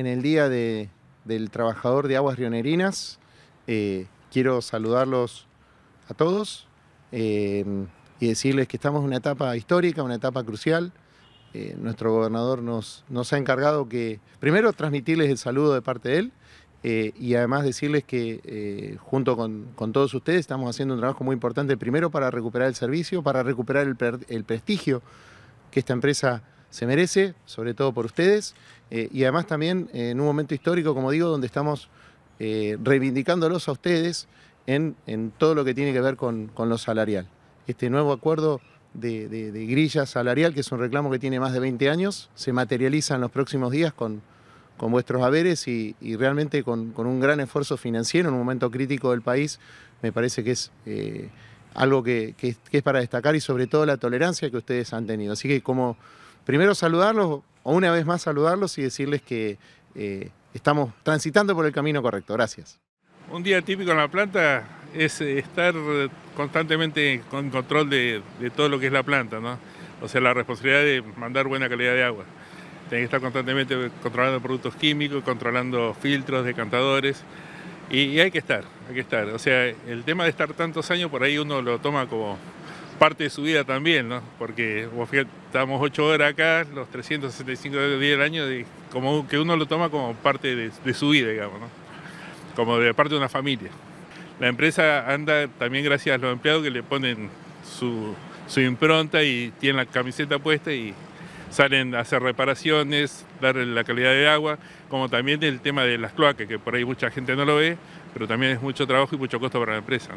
en el Día del Trabajador de Aguas Rionerinas. Eh, quiero saludarlos a todos eh, y decirles que estamos en una etapa histórica, una etapa crucial. Eh, nuestro gobernador nos, ha encargado que, primero, transmitirles el saludo de parte de él y además decirles que junto con, todos ustedes estamos haciendo un trabajo muy importante, primero para recuperar el servicio, para recuperar el, el prestigio que esta empresa se merece, sobre todo por ustedes, eh, y además también eh, en un momento histórico, como digo, donde estamos eh, reivindicándolos a ustedes en, todo lo que tiene que ver con, lo salarial. Este nuevo acuerdo de, grilla salarial, que es un reclamo que tiene más de 20 años, se materializa en los próximos días con, con vuestros haberes y, realmente con, un gran esfuerzo financiero en un momento crítico del país, me parece que es algo que, que es para destacar y sobre todo la tolerancia que ustedes han tenido. Así que como primero saludarlos, o una vez más saludarlos y decirles que eh, estamos transitando por el camino correcto. Gracias. Un día típico en la planta es eh, estar constantemente con control de, todo lo que es la planta, ¿no? O sea, la responsabilidad de mandar buena calidad de agua. Tenés que estar constantemente controlando productos químicos, controlando filtros, decantadores. y hay que estar, hay que estar. O sea, el tema de estar tantos años por ahí uno lo toma como parte de su vida también, ¿no? Porque estamos ocho horas acá, los 365 días del año, como que uno lo toma como parte de, su vida, digamos, ¿no? Como de parte de una familia. La empresa anda también gracias a los empleados que le ponen su, impronta y tienen la camiseta puesta y salen a hacer reparaciones, darle la calidad de agua, como también el tema de las cloacas, que por ahí mucha gente no lo ve, pero también es mucho trabajo y mucho costo para la empresa.